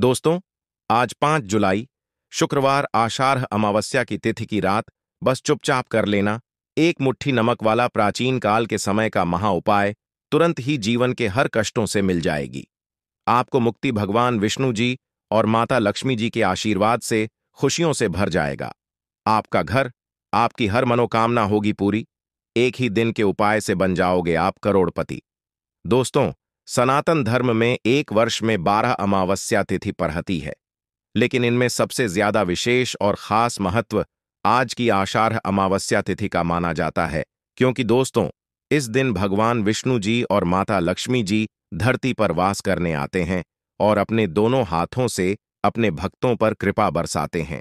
दोस्तों आज पांच जुलाई शुक्रवार आषाढ़ अमावस्या की तिथि की रात बस चुपचाप कर लेना एक मुट्ठी नमक वाला प्राचीन काल के समय का महा उपाय तुरंत ही जीवन के हर कष्टों से मिल जाएगी आपको मुक्ति भगवान विष्णु जी और माता लक्ष्मी जी के आशीर्वाद से खुशियों से भर जाएगा आपका घर आपकी हर मनोकामना होगी पूरी एक ही दिन के उपाय से बन जाओगे आप करोड़पति दोस्तों सनातन धर्म में एक वर्ष में बारह अमावस्या तिथि पढ़ती है लेकिन इनमें सबसे ज्यादा विशेष और खास महत्व आज की आषाढ़ अमावस्या तिथि का माना जाता है क्योंकि दोस्तों इस दिन भगवान विष्णु जी और माता लक्ष्मी जी धरती पर वास करने आते हैं और अपने दोनों हाथों से अपने भक्तों पर कृपा बरसाते हैं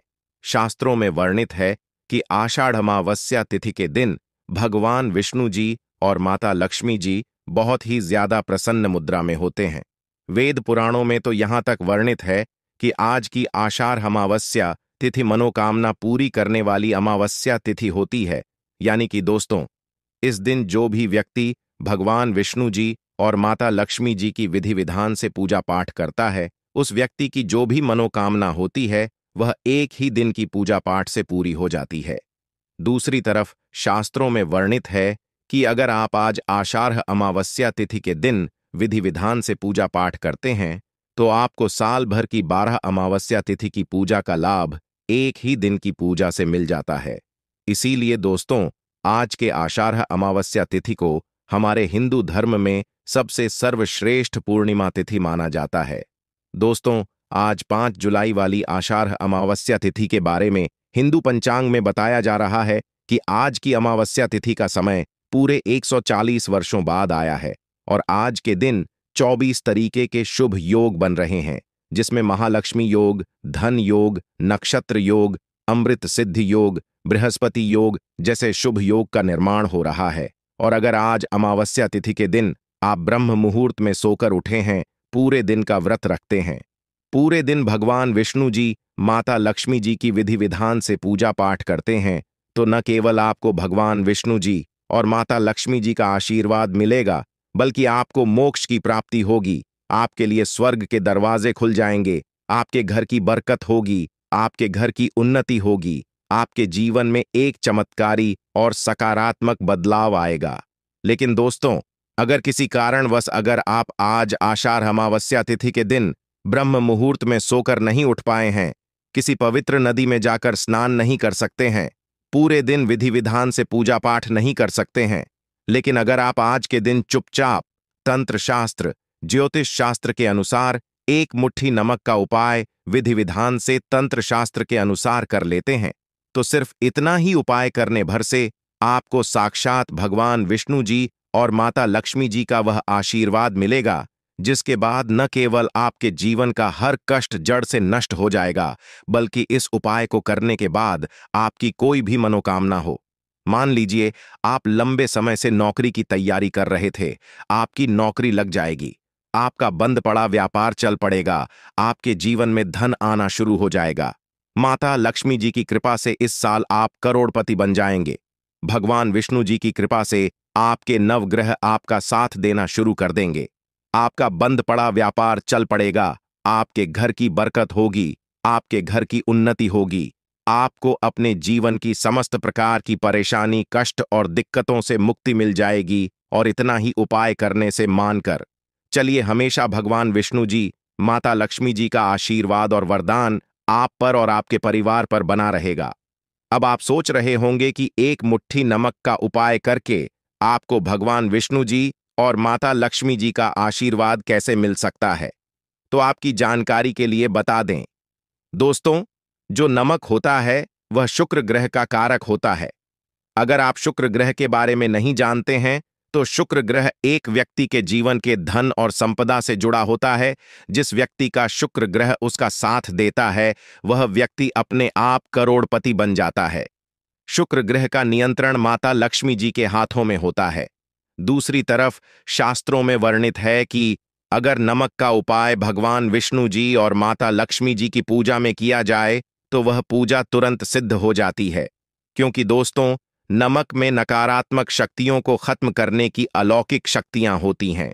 शास्त्रों में वर्णित है कि आषाढ़ अमावस्या तिथि के दिन भगवान विष्णु जी और माता लक्ष्मी जी बहुत ही ज्यादा प्रसन्न मुद्रा में होते हैं वेद पुराणों में तो यहाँ तक वर्णित है कि आज की आषार अमावस्या तिथि मनोकामना पूरी करने वाली अमावस्या तिथि होती है यानी कि दोस्तों इस दिन जो भी व्यक्ति भगवान विष्णु जी और माता लक्ष्मी जी की विधि विधान से पूजा पाठ करता है उस व्यक्ति की जो भी मनोकामना होती है वह एक ही दिन की पूजा पाठ से पूरी हो जाती है दूसरी तरफ शास्त्रों में वर्णित है कि अगर आप आज आषाढ़ अमावस्या तिथि के दिन विधि विधान से पूजा पाठ करते हैं तो आपको साल भर की बारह अमावस्या तिथि की पूजा का लाभ एक ही दिन की पूजा से मिल जाता है इसीलिए दोस्तों आज के आषाढ़ अमावस्या तिथि को हमारे हिंदू धर्म में सबसे सर्वश्रेष्ठ पूर्णिमा तिथि माना जाता है दोस्तों आज पांच जुलाई वाली आषाढ़ अमावस्या तिथि के बारे में हिंदू पंचांग में बताया जा रहा है कि आज की अमावस्या तिथि का समय पूरे 140 वर्षों बाद आया है और आज के दिन 24 तरीके के शुभ योग बन रहे हैं जिसमें महालक्ष्मी योग धन योग नक्षत्र योग अमृत सिद्धि योग बृहस्पति योग जैसे शुभ योग का निर्माण हो रहा है और अगर आज अमावस्या तिथि के दिन आप ब्रह्म मुहूर्त में सोकर उठे हैं पूरे दिन का व्रत रखते हैं पूरे दिन भगवान विष्णु जी माता लक्ष्मी जी की विधि विधान से पूजा पाठ करते हैं तो न केवल आपको भगवान विष्णु जी और माता लक्ष्मी जी का आशीर्वाद मिलेगा बल्कि आपको मोक्ष की प्राप्ति होगी आपके लिए स्वर्ग के दरवाजे खुल जाएंगे आपके घर की बरकत होगी आपके घर की उन्नति होगी आपके जीवन में एक चमत्कारी और सकारात्मक बदलाव आएगा लेकिन दोस्तों अगर किसी कारणवश अगर आप आज आषार अमावस्या तिथि के दिन ब्रह्म मुहूर्त में सोकर नहीं उठ पाए हैं किसी पवित्र नदी में जाकर स्नान नहीं कर सकते हैं पूरे दिन विधि विधान से पूजा पाठ नहीं कर सकते हैं लेकिन अगर आप आज के दिन चुपचाप तंत्र शास्त्र ज्योतिष शास्त्र के अनुसार एक मुट्ठी नमक का उपाय विधि विधान से तंत्र शास्त्र के अनुसार कर लेते हैं तो सिर्फ इतना ही उपाय करने भर से आपको साक्षात भगवान विष्णु जी और माता लक्ष्मी जी का वह आशीर्वाद मिलेगा जिसके बाद न केवल आपके जीवन का हर कष्ट जड़ से नष्ट हो जाएगा बल्कि इस उपाय को करने के बाद आपकी कोई भी मनोकामना हो मान लीजिए आप लंबे समय से नौकरी की तैयारी कर रहे थे आपकी नौकरी लग जाएगी आपका बंद पड़ा व्यापार चल पड़ेगा आपके जीवन में धन आना शुरू हो जाएगा माता लक्ष्मी जी की कृपा से इस साल आप करोड़पति बन जाएंगे भगवान विष्णु जी की कृपा से आपके नवग्रह आपका साथ देना शुरू कर देंगे आपका बंद पड़ा व्यापार चल पड़ेगा आपके घर की बरकत होगी आपके घर की उन्नति होगी आपको अपने जीवन की समस्त प्रकार की परेशानी कष्ट और दिक्कतों से मुक्ति मिल जाएगी और इतना ही उपाय करने से मानकर चलिए हमेशा भगवान विष्णु जी माता लक्ष्मी जी का आशीर्वाद और वरदान आप पर और आपके परिवार पर बना रहेगा अब आप सोच रहे होंगे कि एक मुट्ठी नमक का उपाय करके आपको भगवान विष्णु जी और माता लक्ष्मी जी का आशीर्वाद कैसे मिल सकता है तो आपकी जानकारी के लिए बता दें दोस्तों जो नमक होता है वह शुक्र ग्रह का कारक होता है अगर आप शुक्र ग्रह के बारे में नहीं जानते हैं तो शुक्र ग्रह एक व्यक्ति के जीवन के धन और संपदा से जुड़ा होता है जिस व्यक्ति का शुक्र ग्रह उसका साथ देता है वह व्यक्ति अपने आप करोड़पति बन जाता है शुक्र ग्रह का नियंत्रण माता लक्ष्मी जी के हाथों में होता है दूसरी तरफ शास्त्रों में वर्णित है कि अगर नमक का उपाय भगवान विष्णु जी और माता लक्ष्मी जी की पूजा में किया जाए तो वह पूजा तुरंत सिद्ध हो जाती है क्योंकि दोस्तों नमक में नकारात्मक शक्तियों को खत्म करने की अलौकिक शक्तियां होती हैं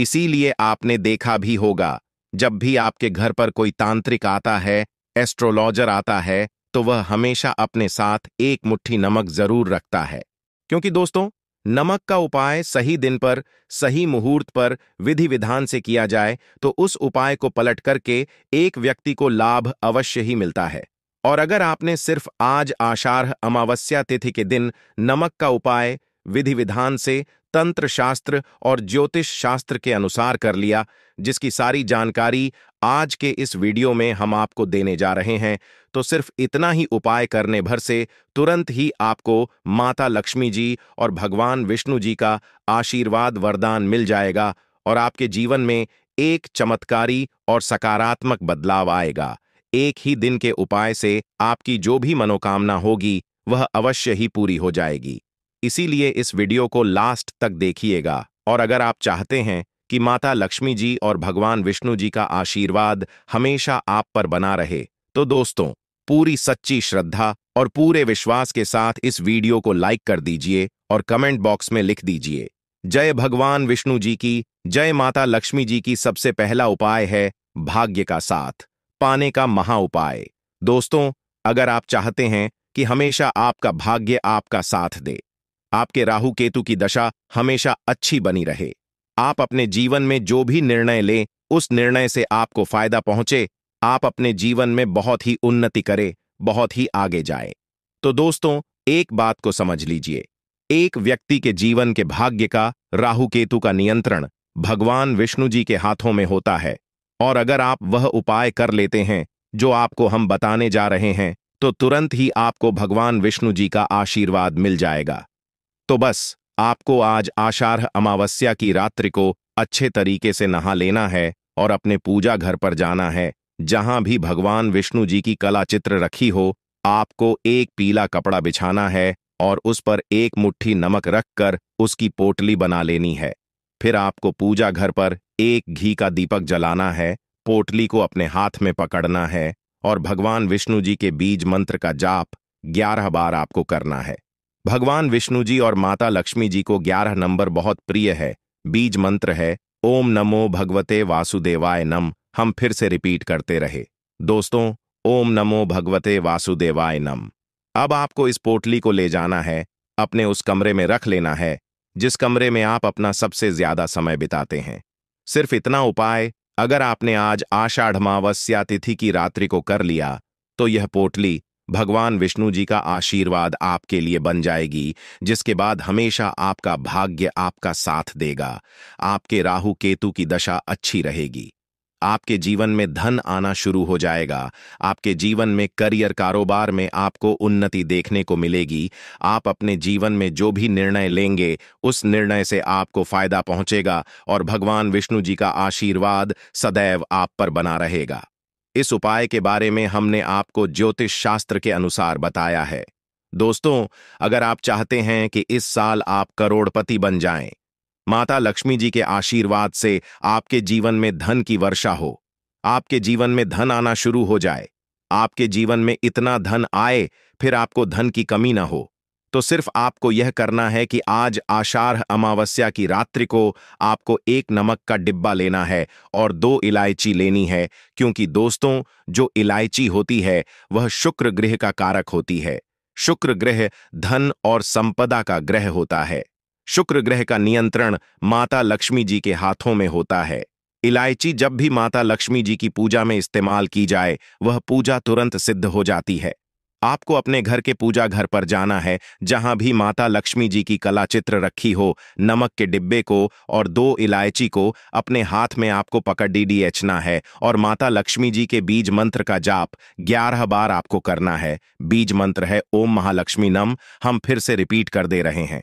इसीलिए आपने देखा भी होगा जब भी आपके घर पर कोई तांत्रिक आता है एस्ट्रोलॉजर आता है तो वह हमेशा अपने साथ एक मुट्ठी नमक जरूर रखता है क्योंकि दोस्तों नमक का उपाय सही दिन पर सही मुहूर्त पर विधि विधान से किया जाए तो उस उपाय को पलट करके एक व्यक्ति को लाभ अवश्य ही मिलता है और अगर आपने सिर्फ आज आषाढ़ अमावस्या तिथि के दिन नमक का उपाय विधि विधान से तंत्र शास्त्र और ज्योतिष शास्त्र के अनुसार कर लिया जिसकी सारी जानकारी आज के इस वीडियो में हम आपको देने जा रहे हैं तो सिर्फ इतना ही उपाय करने भर से तुरंत ही आपको माता लक्ष्मी जी और भगवान विष्णु जी का आशीर्वाद वरदान मिल जाएगा और आपके जीवन में एक चमत्कारी और सकारात्मक बदलाव आएगा एक ही दिन के उपाय से आपकी जो भी मनोकामना होगी वह अवश्य ही पूरी हो जाएगी इसीलिए इस वीडियो को लास्ट तक देखिएगा और अगर आप चाहते हैं कि माता लक्ष्मी जी और भगवान विष्णु जी का आशीर्वाद हमेशा आप पर बना रहे तो दोस्तों पूरी सच्ची श्रद्धा और पूरे विश्वास के साथ इस वीडियो को लाइक कर दीजिए और कमेंट बॉक्स में लिख दीजिए जय भगवान विष्णु जी की जय माता लक्ष्मी जी की सबसे पहला उपाय है भाग्य का साथ पाने का महा उपाय दोस्तों अगर आप चाहते हैं कि हमेशा आपका भाग्य आपका साथ दे आपके राहु केतु की दशा हमेशा अच्छी बनी रहे आप अपने जीवन में जो भी निर्णय लें उस निर्णय से आपको फायदा पहुंचे आप अपने जीवन में बहुत ही उन्नति करें बहुत ही आगे जाए तो दोस्तों एक बात को समझ लीजिए एक व्यक्ति के जीवन के भाग्य का राहु केतु का नियंत्रण भगवान विष्णु जी के हाथों में होता है और अगर आप वह उपाय कर लेते हैं जो आपको हम बताने जा रहे हैं तो तुरंत ही आपको भगवान विष्णु जी का आशीर्वाद मिल जाएगा तो बस आपको आज आषाढ़ अमावस्या की रात्रि को अच्छे तरीके से नहा लेना है और अपने पूजा घर पर जाना है जहां भी भगवान विष्णु जी की कला चित्र रखी हो आपको एक पीला कपड़ा बिछाना है और उस पर एक मुट्ठी नमक रखकर उसकी पोटली बना लेनी है फिर आपको पूजा घर पर एक घी का दीपक जलाना है पोटली को अपने हाथ में पकड़ना है और भगवान विष्णु जी के बीज मंत्र का जाप ग्यारह बार आपको करना है भगवान विष्णु जी और माता लक्ष्मी जी को ग्यारह नंबर बहुत प्रिय है बीज मंत्र है ओम नमो भगवते वासुदेवाय नम हम फिर से रिपीट करते रहे दोस्तों ओम नमो भगवते वासुदेवाय नम अब आपको इस पोटली को ले जाना है अपने उस कमरे में रख लेना है जिस कमरे में आप अपना सबसे ज्यादा समय बिताते हैं सिर्फ इतना उपाय अगर आपने आज आषाढ़ मावस्या तिथि की रात्रि को कर लिया तो यह पोटली भगवान विष्णु जी का आशीर्वाद आपके लिए बन जाएगी जिसके बाद हमेशा आपका भाग्य आपका साथ देगा आपके राहु केतु की दशा अच्छी रहेगी आपके जीवन में धन आना शुरू हो जाएगा आपके जीवन में करियर कारोबार में आपको उन्नति देखने को मिलेगी आप अपने जीवन में जो भी निर्णय लेंगे उस निर्णय से आपको फायदा पहुंचेगा और भगवान विष्णु जी का आशीर्वाद सदैव आप पर बना रहेगा इस उपाय के बारे में हमने आपको ज्योतिष शास्त्र के अनुसार बताया है दोस्तों अगर आप चाहते हैं कि इस साल आप करोड़पति बन जाएं, माता लक्ष्मी जी के आशीर्वाद से आपके जीवन में धन की वर्षा हो आपके जीवन में धन आना शुरू हो जाए आपके जीवन में इतना धन आए फिर आपको धन की कमी ना हो तो सिर्फ आपको यह करना है कि आज आषाढ़ अमावस्या की रात्रि को आपको एक नमक का डिब्बा लेना है और दो इलायची लेनी है क्योंकि दोस्तों जो इलायची होती है वह शुक्र ग्रह का कारक होती है शुक्र ग्रह धन और संपदा का ग्रह होता है शुक्र ग्रह का नियंत्रण माता लक्ष्मी जी के हाथों में होता है इलायची जब भी माता लक्ष्मी जी की पूजा में इस्तेमाल की जाए वह पूजा तुरंत सिद्ध हो जाती है आपको अपने घर के पूजा घर पर जाना है जहां भी माता लक्ष्मी जी की कला चित्र रखी हो नमक के डिब्बे को और दो इलायची को अपने हाथ में आपको पकड़ डी एचना है और माता लक्ष्मी जी के बीज मंत्र का जाप ग्यारह बार आपको करना है बीज मंत्र है ओम महालक्ष्मी नम हम फिर से रिपीट कर दे रहे हैं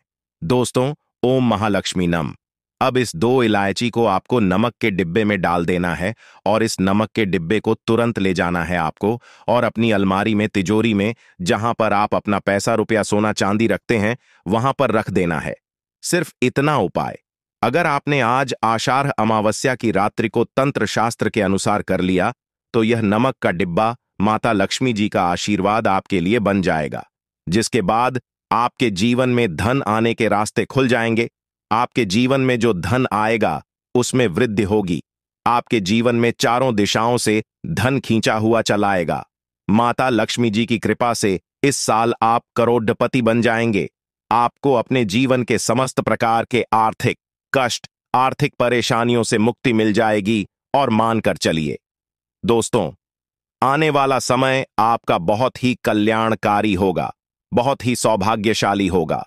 दोस्तों ओम महालक्ष्मी नम अब इस दो इलायची को आपको नमक के डिब्बे में डाल देना है और इस नमक के डिब्बे को तुरंत ले जाना है आपको और अपनी अलमारी में तिजोरी में जहां पर आप अपना पैसा रुपया सोना चांदी रखते हैं वहां पर रख देना है सिर्फ इतना उपाय अगर आपने आज आषाढ़ अमावस्या की रात्रि को तंत्र शास्त्र के अनुसार कर लिया तो यह नमक का डिब्बा माता लक्ष्मी जी का आशीर्वाद आपके लिए बन जाएगा जिसके बाद आपके जीवन में धन आने के रास्ते खुल जाएंगे आपके जीवन में जो धन आएगा उसमें वृद्धि होगी आपके जीवन में चारों दिशाओं से धन खींचा हुआ चलाएगा माता लक्ष्मी जी की कृपा से इस साल आप करोड़पति बन जाएंगे आपको अपने जीवन के समस्त प्रकार के आर्थिक कष्ट आर्थिक परेशानियों से मुक्ति मिल जाएगी और मानकर चलिए दोस्तों आने वाला समय आपका बहुत ही कल्याणकारी होगा बहुत ही सौभाग्यशाली होगा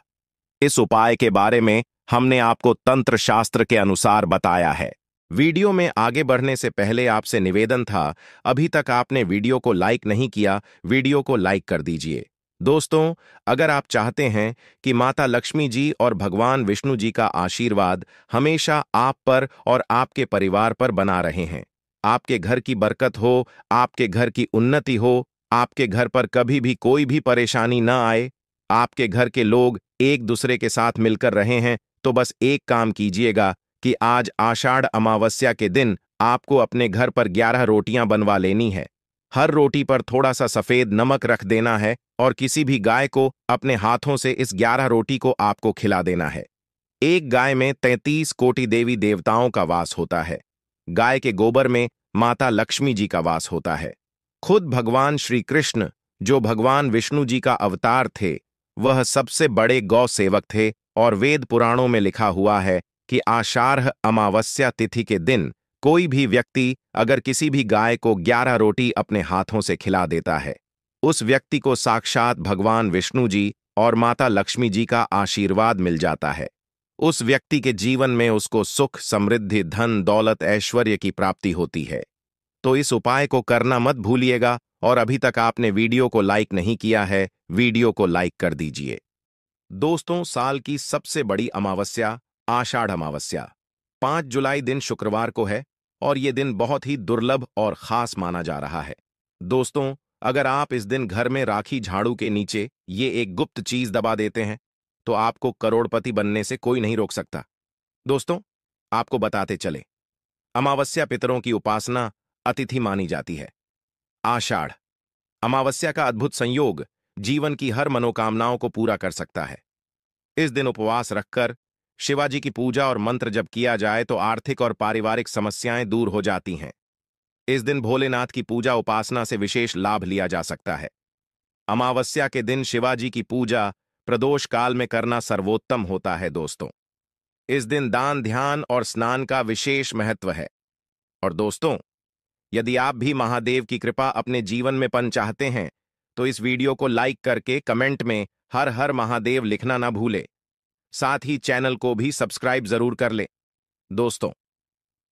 इस उपाय के बारे में हमने आपको तंत्र शास्त्र के अनुसार बताया है वीडियो में आगे बढ़ने से पहले आपसे निवेदन था अभी तक आपने वीडियो को लाइक नहीं किया वीडियो को लाइक कर दीजिए दोस्तों अगर आप चाहते हैं कि माता लक्ष्मी जी और भगवान विष्णु जी का आशीर्वाद हमेशा आप पर और आपके परिवार पर बना रहे हैं आपके घर की बरकत हो आपके घर की उन्नति हो आपके घर पर कभी भी कोई भी परेशानी न आए आपके घर के लोग एक दूसरे के साथ मिलकर रहे हैं तो बस एक काम कीजिएगा कि आज आषाढ़ अमावस्या के दिन आपको अपने घर पर ग्यारह रोटियां बनवा लेनी है हर रोटी पर थोड़ा सा सफेद नमक रख देना है और किसी भी गाय को अपने हाथों से इस ग्यारह रोटी को आपको खिला देना है एक गाय में तैंतीस कोटि देवी देवताओं का वास होता है गाय के गोबर में माता लक्ष्मी जी का वास होता है खुद भगवान श्री कृष्ण जो भगवान विष्णु जी का अवतार थे वह सबसे बड़े गौ सेवक थे और वेद पुराणों में लिखा हुआ है कि आषाढ़ अमावस्या तिथि के दिन कोई भी व्यक्ति अगर किसी भी गाय को ग्यारह रोटी अपने हाथों से खिला देता है उस व्यक्ति को साक्षात भगवान विष्णु जी और माता लक्ष्मी जी का आशीर्वाद मिल जाता है उस व्यक्ति के जीवन में उसको सुख समृद्धि धन दौलत ऐश्वर्य की प्राप्ति होती है तो इस उपाय को करना मत भूलिएगा और अभी तक आपने वीडियो को लाइक नहीं किया है वीडियो को लाइक कर दीजिए दोस्तों साल की सबसे बड़ी अमावस्या आषाढ़ अमावस्या पांच जुलाई दिन शुक्रवार को है और ये दिन बहुत ही दुर्लभ और खास माना जा रहा है दोस्तों अगर आप इस दिन घर में राखी झाड़ू के नीचे ये एक गुप्त चीज दबा देते हैं तो आपको करोड़पति बनने से कोई नहीं रोक सकता दोस्तों आपको बताते चले अमावस्या पितरों की उपासना अतिथि मानी जाती है आषाढ़ अमावस्या का अद्भुत संयोग जीवन की हर मनोकामनाओं को पूरा कर सकता है इस दिन उपवास रखकर शिवाजी की पूजा और मंत्र जब किया जाए तो आर्थिक और पारिवारिक समस्याएं दूर हो जाती हैं इस दिन भोलेनाथ की पूजा उपासना से विशेष लाभ लिया जा सकता है अमावस्या के दिन शिवाजी की पूजा प्रदोष काल में करना सर्वोत्तम होता है दोस्तों इस दिन दान ध्यान और स्नान का विशेष महत्व है और दोस्तों यदि आप भी महादेव की कृपा अपने जीवन में पन चाहते हैं तो इस वीडियो को लाइक करके कमेंट में हर हर महादेव लिखना ना भूले साथ ही चैनल को भी सब्सक्राइब जरूर कर ले दोस्तों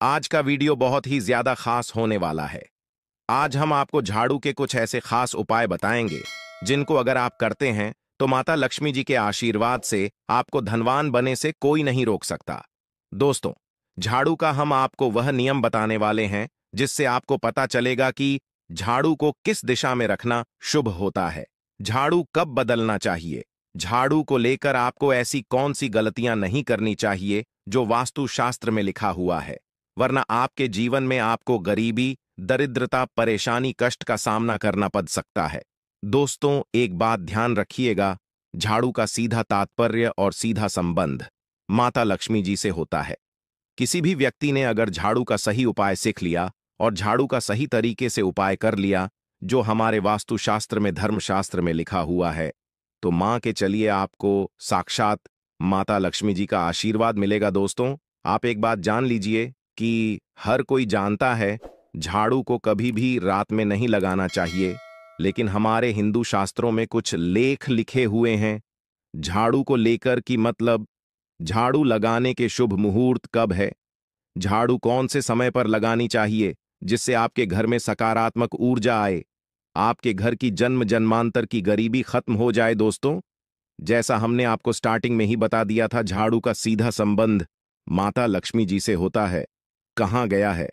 आज का वीडियो बहुत ही ज्यादा खास होने वाला है आज हम आपको झाड़ू के कुछ ऐसे खास उपाय बताएंगे जिनको अगर आप करते हैं तो माता लक्ष्मी जी के आशीर्वाद से आपको धनवान बने से कोई नहीं रोक सकता दोस्तों झाड़ू का हम आपको वह नियम बताने वाले हैं जिससे आपको पता चलेगा कि झाड़ू को किस दिशा में रखना शुभ होता है झाड़ू कब बदलना चाहिए झाड़ू को लेकर आपको ऐसी कौन सी गलतियां नहीं करनी चाहिए जो वास्तुशास्त्र में लिखा हुआ है वरना आपके जीवन में आपको गरीबी दरिद्रता परेशानी कष्ट का सामना करना पड़ सकता है दोस्तों एक बात ध्यान रखिएगा झाड़ू का सीधा तात्पर्य और सीधा संबंध माता लक्ष्मी जी से होता है किसी भी व्यक्ति ने अगर झाड़ू का सही उपाय सीख लिया और झाड़ू का सही तरीके से उपाय कर लिया जो हमारे वास्तुशास्त्र में धर्मशास्त्र में लिखा हुआ है तो माँ के चलिए आपको साक्षात माता लक्ष्मी जी का आशीर्वाद मिलेगा दोस्तों आप एक बात जान लीजिए कि हर कोई जानता है झाड़ू को कभी भी रात में नहीं लगाना चाहिए लेकिन हमारे हिंदू शास्त्रों में कुछ लेख लिखे हुए हैं झाड़ू को लेकर कि मतलब झाड़ू लगाने के शुभ मुहूर्त कब है झाड़ू कौन से समय पर लगानी चाहिए जिससे आपके घर में सकारात्मक ऊर्जा आए आपके घर की जन्म जन्मांतर की गरीबी खत्म हो जाए दोस्तों जैसा हमने आपको स्टार्टिंग में ही बता दिया था झाड़ू का सीधा संबंध माता लक्ष्मी जी से होता है कहाँ गया है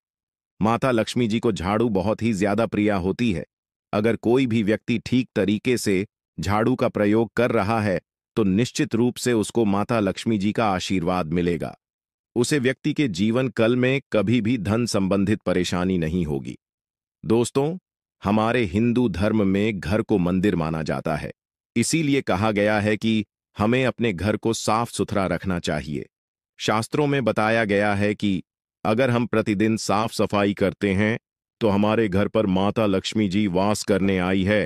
माता लक्ष्मी जी को झाड़ू बहुत ही ज्यादा प्रिया होती है अगर कोई भी व्यक्ति ठीक तरीके से झाड़ू का प्रयोग कर रहा है तो निश्चित रूप से उसको माता लक्ष्मी जी का आशीर्वाद मिलेगा उसे व्यक्ति के जीवन कल में कभी भी धन संबंधित परेशानी नहीं होगी दोस्तों हमारे हिंदू धर्म में घर को मंदिर माना जाता है इसीलिए कहा गया है कि हमें अपने घर को साफ सुथरा रखना चाहिए शास्त्रों में बताया गया है कि अगर हम प्रतिदिन साफ सफाई करते हैं तो हमारे घर पर माता लक्ष्मी जी वास करने आई है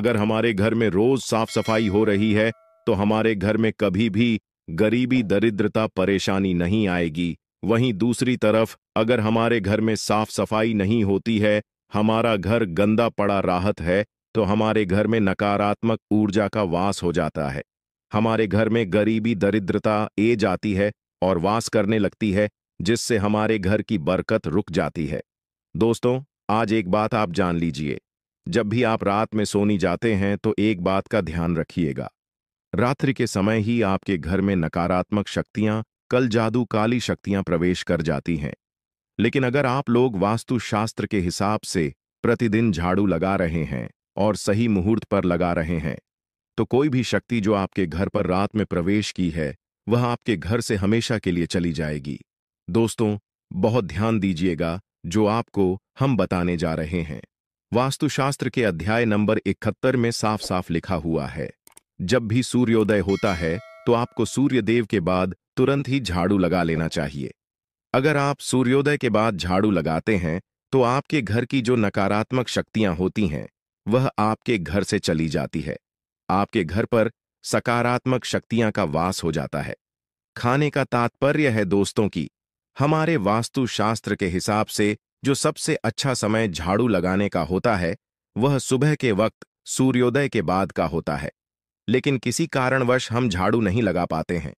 अगर हमारे घर में रोज साफ सफाई हो रही है तो हमारे घर में कभी भी गरीबी दरिद्रता परेशानी नहीं आएगी वहीं दूसरी तरफ अगर हमारे घर में साफ सफाई नहीं होती है हमारा घर गंदा पड़ा राहत है तो हमारे घर में नकारात्मक ऊर्जा का वास हो जाता है हमारे घर में गरीबी दरिद्रता ए जाती है और वास करने लगती है जिससे हमारे घर की बरकत रुक जाती है दोस्तों आज एक बात आप जान लीजिए जब भी आप रात में सोनी जाते हैं तो एक बात का ध्यान रखिएगा रात्रि के समय ही आपके घर में नकारात्मक शक्तियां कल जादू काली शक्तियां प्रवेश कर जाती हैं लेकिन अगर आप लोग वास्तुशास्त्र के हिसाब से प्रतिदिन झाड़ू लगा रहे हैं और सही मुहूर्त पर लगा रहे हैं तो कोई भी शक्ति जो आपके घर पर रात में प्रवेश की है वह आपके घर से हमेशा के लिए चली जाएगी दोस्तों बहुत ध्यान दीजिएगा जो आपको हम बताने जा रहे हैं वास्तुशास्त्र के अध्याय नंबर इकहत्तर में साफ साफ लिखा हुआ है जब भी सूर्योदय होता है तो आपको सूर्यदेव के बाद तुरंत ही झाड़ू लगा लेना चाहिए अगर आप सूर्योदय के बाद झाड़ू लगाते हैं तो आपके घर की जो नकारात्मक शक्तियां होती हैं वह आपके घर से चली जाती है आपके घर पर सकारात्मक शक्तियां का वास हो जाता है खाने का तात्पर्य है दोस्तों की हमारे वास्तुशास्त्र के हिसाब से जो सबसे अच्छा समय झाड़ू लगाने का होता है वह सुबह के वक्त सूर्योदय के बाद का होता है लेकिन किसी कारणवश हम झाड़ू नहीं लगा पाते हैं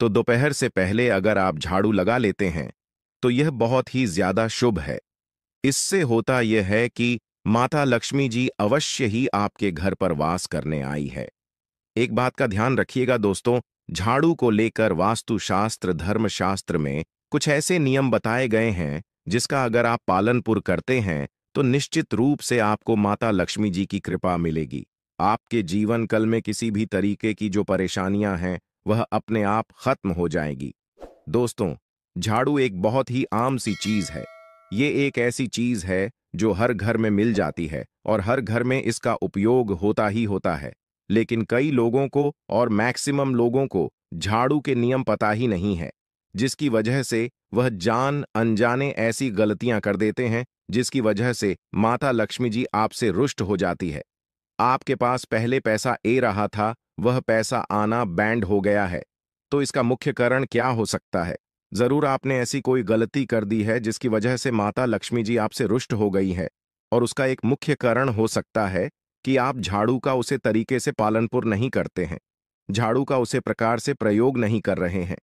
तो दोपहर से पहले अगर आप झाड़ू लगा लेते हैं तो यह बहुत ही ज्यादा शुभ है इससे होता यह है कि माता लक्ष्मी जी अवश्य ही आपके घर पर वास करने आई है एक बात का ध्यान रखिएगा दोस्तों झाड़ू को लेकर वास्तुशास्त्र धर्मशास्त्र में कुछ ऐसे नियम बताए गए हैं जिसका अगर आप पालनपुर करते हैं तो निश्चित रूप से आपको माता लक्ष्मी जी की कृपा मिलेगी आपके जीवन कल में किसी भी तरीके की जो परेशानियां हैं वह अपने आप खत्म हो जाएगी दोस्तों झाड़ू एक बहुत ही आम सी चीज है ये एक ऐसी चीज है जो हर घर में मिल जाती है और हर घर में इसका उपयोग होता ही होता है लेकिन कई लोगों को और मैक्सिमम लोगों को झाड़ू के नियम पता ही नहीं है जिसकी वजह से वह जान अनजाने ऐसी गलतियां कर देते हैं जिसकी वजह से माता लक्ष्मी जी आपसे रुष्ट हो जाती है आपके पास पहले पैसा ए रहा था वह पैसा आना बैंड हो गया है तो इसका मुख्य कारण क्या हो सकता है जरूर आपने ऐसी कोई गलती कर दी है जिसकी वजह से माता लक्ष्मी जी आपसे रुष्ट हो गई है और उसका एक मुख्य कारण हो सकता है कि आप झाड़ू का उसे तरीके से पालनपुर नहीं करते हैं झाड़ू का उसे प्रकार से प्रयोग नहीं कर रहे हैं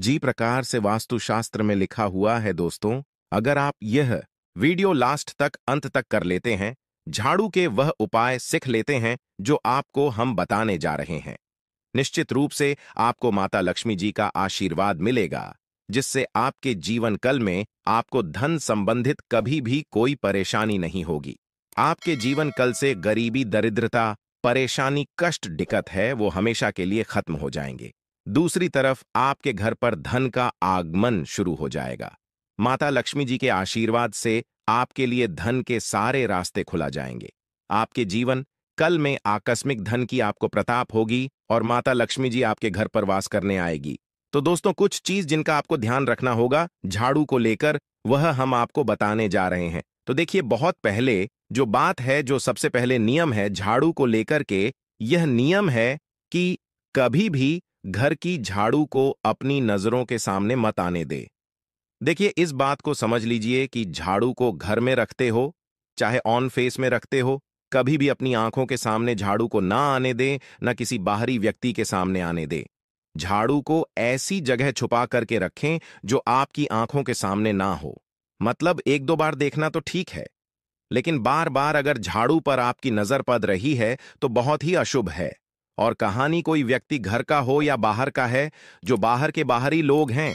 जी प्रकार से वास्तुशास्त्र में लिखा हुआ है दोस्तों अगर आप यह वीडियो लास्ट तक अंत तक कर लेते हैं झाड़ू के वह उपाय सीख लेते हैं जो आपको हम बताने जा रहे हैं निश्चित रूप से आपको माता लक्ष्मी जी का आशीर्वाद मिलेगा जिससे आपके जीवन कल में आपको धन संबंधित कभी भी कोई परेशानी नहीं होगी आपके जीवन कल से गरीबी दरिद्रता परेशानी कष्ट दिक्कत है वो हमेशा के लिए खत्म हो जाएंगे दूसरी तरफ आपके घर पर धन का आगमन शुरू हो जाएगा माता लक्ष्मी जी के आशीर्वाद से आपके लिए धन के सारे रास्ते खुला जाएंगे आपके जीवन कल में आकस्मिक धन की आपको प्रताप होगी और माता लक्ष्मी जी आपके घर पर वास करने आएगी तो दोस्तों कुछ चीज जिनका आपको ध्यान रखना होगा झाड़ू को लेकर वह हम आपको बताने जा रहे हैं तो देखिए बहुत पहले जो बात है जो सबसे पहले नियम है झाड़ू को लेकर के यह नियम है कि कभी भी घर की झाड़ू को अपनी नजरों के सामने मत आने दे देखिए इस बात को समझ लीजिए कि झाड़ू को घर में रखते हो चाहे ऑन फेस में रखते हो कभी भी अपनी आंखों के सामने झाड़ू को ना आने दें ना किसी बाहरी व्यक्ति के सामने आने दें झाड़ू को ऐसी जगह छुपा करके रखें जो आपकी आंखों के सामने ना हो मतलब एक दो बार देखना तो ठीक है लेकिन बार बार अगर झाड़ू पर आपकी नजर पड़ रही है तो बहुत ही अशुभ है और कहानी कोई व्यक्ति घर का हो या बाहर का है जो बाहर के बाहरी लोग हैं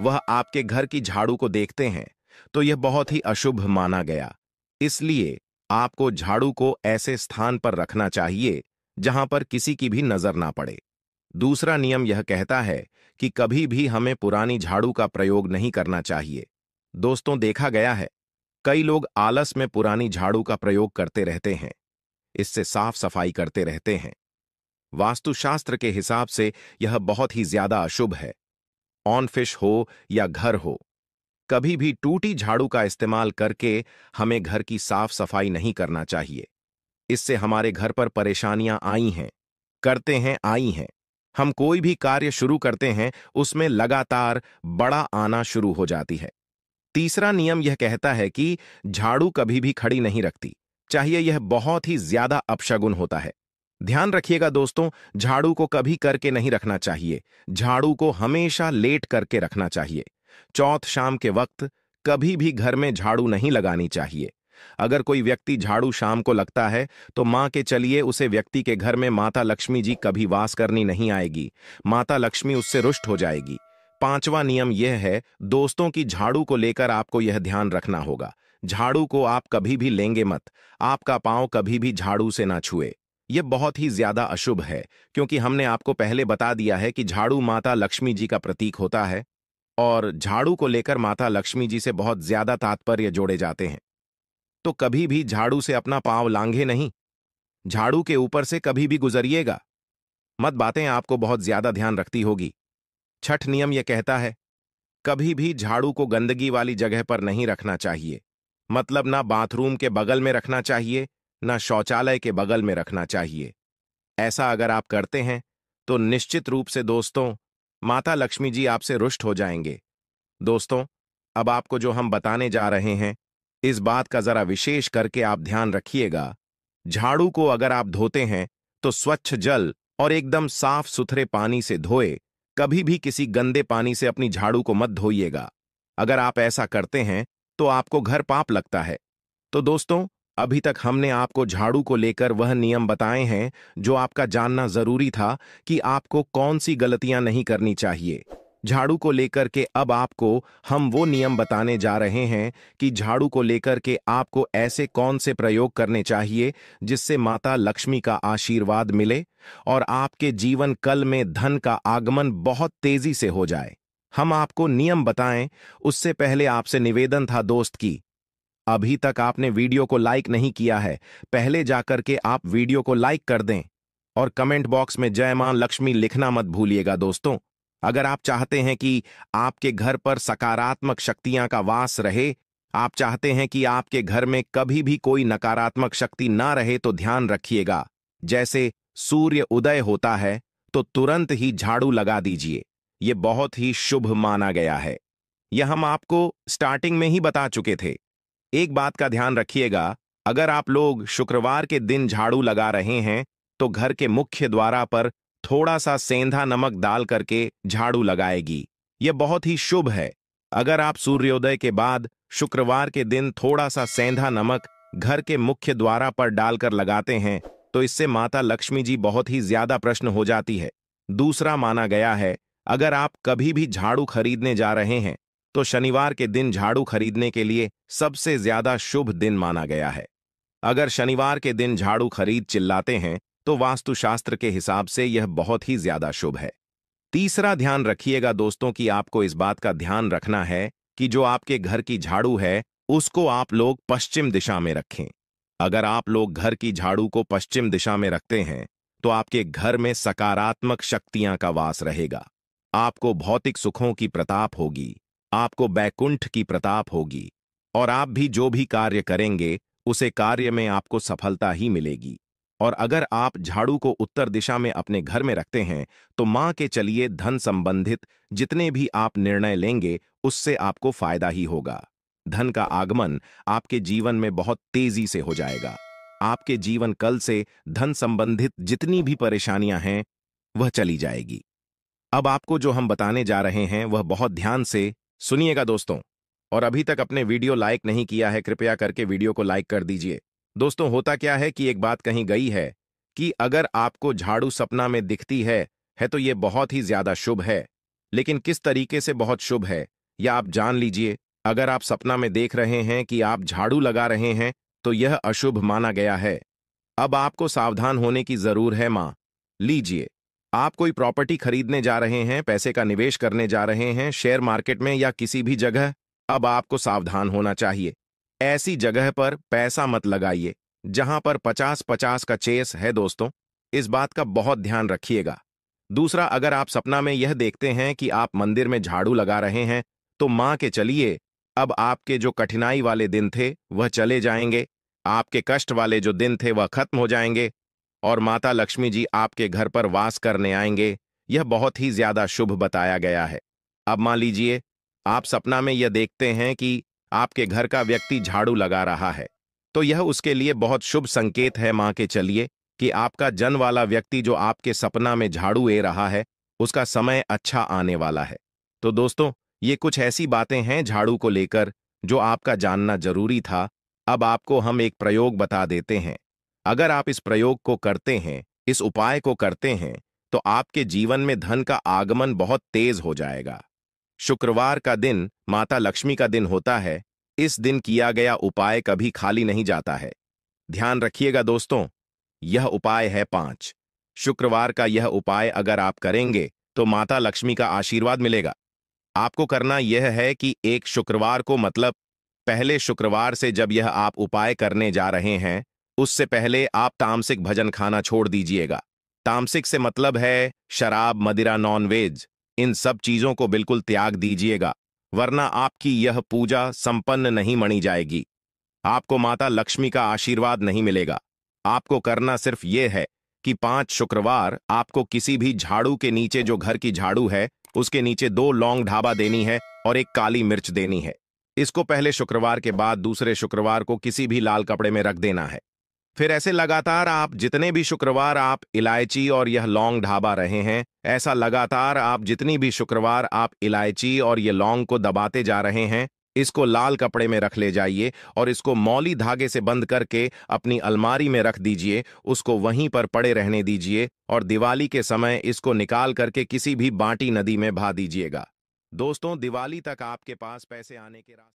वह आपके घर की झाड़ू को देखते हैं तो यह बहुत ही अशुभ माना गया इसलिए आपको झाड़ू को ऐसे स्थान पर रखना चाहिए जहां पर किसी की भी नजर ना पड़े दूसरा नियम यह कहता है कि कभी भी हमें पुरानी झाड़ू का प्रयोग नहीं करना चाहिए दोस्तों देखा गया है कई लोग आलस में पुरानी झाड़ू का प्रयोग करते रहते हैं इससे साफ सफाई करते रहते हैं वास्तुशास्त्र के हिसाब से यह बहुत ही ज्यादा अशुभ है ऑन फिश हो या घर हो कभी भी टूटी झाड़ू का इस्तेमाल करके हमें घर की साफ सफाई नहीं करना चाहिए इससे हमारे घर पर परेशानियां आई हैं करते हैं आई हैं हम कोई भी कार्य शुरू करते हैं उसमें लगातार बड़ा आना शुरू हो जाती है तीसरा नियम यह कहता है कि झाड़ू कभी भी खड़ी नहीं रखती चाहिए यह बहुत ही ज्यादा अपशगुन होता है ध्यान रखिएगा दोस्तों झाड़ू को कभी करके नहीं रखना चाहिए झाड़ू को हमेशा लेट करके रखना चाहिए चौथ शाम के वक्त कभी भी घर में झाड़ू नहीं लगानी चाहिए अगर कोई व्यक्ति झाड़ू शाम को लगता है तो माँ के चलिए उसे व्यक्ति के घर में माता लक्ष्मी जी कभी वास करनी नहीं आएगी माता लक्ष्मी उससे रुष्ट हो जाएगी पांचवा नियम यह है दोस्तों की झाड़ू को लेकर आपको यह ध्यान रखना होगा झाड़ू को आप कभी भी लेंगे मत आपका पांव कभी भी झाड़ू से ना छुए यह बहुत ही ज्यादा अशुभ है क्योंकि हमने आपको पहले बता दिया है कि झाड़ू माता लक्ष्मी जी का प्रतीक होता है और झाड़ू को लेकर माता लक्ष्मी जी से बहुत ज्यादा तात्पर्य जोड़े जाते हैं तो कभी भी झाड़ू से अपना पांव लांघे नहीं झाड़ू के ऊपर से कभी भी गुजरिएगा मत बातें आपको बहुत ज्यादा ध्यान रखती होगी छठ नियम यह कहता है कभी भी झाड़ू को गंदगी वाली जगह पर नहीं रखना चाहिए मतलब ना बाथरूम के बगल में रखना चाहिए न शौचालय के बगल में रखना चाहिए ऐसा अगर आप करते हैं तो निश्चित रूप से दोस्तों माता लक्ष्मी जी आपसे रुष्ट हो जाएंगे दोस्तों अब आपको जो हम बताने जा रहे हैं इस बात का जरा विशेष करके आप ध्यान रखिएगा झाड़ू को अगर आप धोते हैं तो स्वच्छ जल और एकदम साफ सुथरे पानी से धोए कभी भी किसी गंदे पानी से अपनी झाड़ू को मत धोइएगा अगर आप ऐसा करते हैं तो आपको घर पाप लगता है तो दोस्तों अभी तक हमने आपको झाड़ू को लेकर वह नियम बताए हैं जो आपका जानना जरूरी था कि आपको कौन सी गलतियां नहीं करनी चाहिए झाड़ू को लेकर के अब आपको हम वो नियम बताने जा रहे हैं कि झाड़ू को लेकर के आपको ऐसे कौन से प्रयोग करने चाहिए जिससे माता लक्ष्मी का आशीर्वाद मिले और आपके जीवन कल में धन का आगमन बहुत तेजी से हो जाए हम आपको नियम बताएं उससे पहले आपसे निवेदन था दोस्त की अभी तक आपने वीडियो को लाइक नहीं किया है पहले जाकर के आप वीडियो को लाइक कर दें और कमेंट बॉक्स में जय मां लक्ष्मी लिखना मत भूलिएगा दोस्तों अगर आप चाहते हैं कि आपके घर पर सकारात्मक शक्तियां का वास रहे आप चाहते हैं कि आपके घर में कभी भी कोई नकारात्मक शक्ति ना रहे तो ध्यान रखिएगा जैसे सूर्य उदय होता है तो तुरंत ही झाड़ू लगा दीजिए यह बहुत ही शुभ माना गया है यह हम आपको स्टार्टिंग में ही बता चुके थे एक बात का ध्यान रखिएगा अगर आप लोग शुक्रवार के दिन झाड़ू लगा रहे हैं तो घर के मुख्य द्वारा पर थोड़ा सा सेंधा नमक डाल करके झाड़ू लगाएगी यह बहुत ही शुभ है अगर आप सूर्योदय के बाद शुक्रवार के दिन थोड़ा सा सेंधा नमक घर के मुख्य द्वारा पर डालकर लगाते हैं तो इससे माता लक्ष्मी जी बहुत ही ज्यादा प्रश्न हो जाती है दूसरा माना गया है अगर आप कभी भी झाड़ू खरीदने जा रहे हैं तो शनिवार के दिन झाड़ू खरीदने के लिए सबसे ज्यादा शुभ दिन माना गया है अगर शनिवार के दिन झाड़ू खरीद चिल्लाते हैं तो वास्तुशास्त्र के हिसाब से यह बहुत ही ज्यादा शुभ है तीसरा ध्यान रखिएगा दोस्तों कि आपको इस बात का ध्यान रखना है कि जो आपके घर की झाड़ू है उसको आप लोग पश्चिम दिशा में रखें अगर आप लोग घर की झाड़ू को पश्चिम दिशा में रखते हैं तो आपके घर में सकारात्मक शक्तियां का वास रहेगा आपको भौतिक सुखों की प्रताप होगी आपको बैकुंठ की प्रताप होगी और आप भी जो भी कार्य करेंगे उसे कार्य में आपको सफलता ही मिलेगी और अगर आप झाड़ू को उत्तर दिशा में अपने घर में रखते हैं तो मां के चलिए धन संबंधित जितने भी आप निर्णय लेंगे उससे आपको फायदा ही होगा धन का आगमन आपके जीवन में बहुत तेजी से हो जाएगा आपके जीवन कल से धन संबंधित जितनी भी परेशानियां हैं वह चली जाएगी अब आपको जो हम बताने जा रहे हैं वह बहुत ध्यान से सुनिएगा दोस्तों और अभी तक अपने वीडियो लाइक नहीं किया है कृपया करके वीडियो को लाइक कर दीजिए दोस्तों होता क्या है कि एक बात कहीं गई है कि अगर आपको झाड़ू सपना में दिखती है है तो ये बहुत ही ज्यादा शुभ है लेकिन किस तरीके से बहुत शुभ है या आप जान लीजिए अगर आप सपना में देख रहे हैं कि आप झाड़ू लगा रहे हैं तो यह अशुभ माना गया है अब आपको सावधान होने की जरूर है मां लीजिए आप कोई प्रॉपर्टी खरीदने जा रहे हैं पैसे का निवेश करने जा रहे हैं शेयर मार्केट में या किसी भी जगह अब आपको सावधान होना चाहिए ऐसी जगह पर पैसा मत लगाइए जहां पर 50-50 का चेस है दोस्तों इस बात का बहुत ध्यान रखिएगा दूसरा अगर आप सपना में यह देखते हैं कि आप मंदिर में झाड़ू लगा रहे हैं तो मां के चलिए अब आपके जो कठिनाई वाले दिन थे वह चले जाएंगे आपके कष्ट वाले जो दिन थे वह खत्म हो जाएंगे और माता लक्ष्मी जी आपके घर पर वास करने आएंगे यह बहुत ही ज्यादा शुभ बताया गया है अब मान लीजिए आप सपना में यह देखते हैं कि आपके घर का व्यक्ति झाड़ू लगा रहा है तो यह उसके लिए बहुत शुभ संकेत है मां के चलिए कि आपका जन वाला व्यक्ति जो आपके सपना में झाड़ू ए रहा है उसका समय अच्छा आने वाला है तो दोस्तों ये कुछ ऐसी बातें हैं झाड़ू को लेकर जो आपका जानना जरूरी था अब आपको हम एक प्रयोग बता देते हैं अगर आप इस प्रयोग को करते हैं इस उपाय को करते हैं तो आपके जीवन में धन का आगमन बहुत तेज हो जाएगा शुक्रवार का दिन माता लक्ष्मी का दिन होता है इस दिन किया गया उपाय कभी खाली नहीं जाता है ध्यान रखिएगा दोस्तों यह उपाय है पांच शुक्रवार का यह उपाय अगर आप करेंगे तो माता लक्ष्मी का आशीर्वाद मिलेगा आपको करना यह है कि एक शुक्रवार को मतलब पहले शुक्रवार से जब यह आप उपाय करने जा रहे हैं उससे पहले आप तामसिक भजन खाना छोड़ दीजिएगा तामसिक से मतलब है शराब मदिरा नॉनवेज इन सब चीजों को बिल्कुल त्याग दीजिएगा वरना आपकी यह पूजा संपन्न नहीं मणी जाएगी आपको माता लक्ष्मी का आशीर्वाद नहीं मिलेगा आपको करना सिर्फ ये है कि पांच शुक्रवार आपको किसी भी झाड़ू के नीचे जो घर की झाड़ू है उसके नीचे दो लौंग ढाबा देनी है और एक काली मिर्च देनी है इसको पहले शुक्रवार के बाद दूसरे शुक्रवार को किसी भी लाल कपड़े में रख देना है फिर ऐसे लगातार आप जितने भी शुक्रवार आप इलायची और यह लौंग ढाबा रहे हैं ऐसा लगातार आप जितनी भी शुक्रवार आप इलायची और ये लौंग को दबाते जा रहे हैं इसको लाल कपड़े में रख ले जाइए और इसको मौली धागे से बंद करके अपनी अलमारी में रख दीजिए उसको वहीं पर पड़े रहने दीजिए और दिवाली के समय इसको निकाल करके किसी भी बांटी नदी में भा दीजिएगा दोस्तों दिवाली तक आपके पास पैसे आने के रास्ते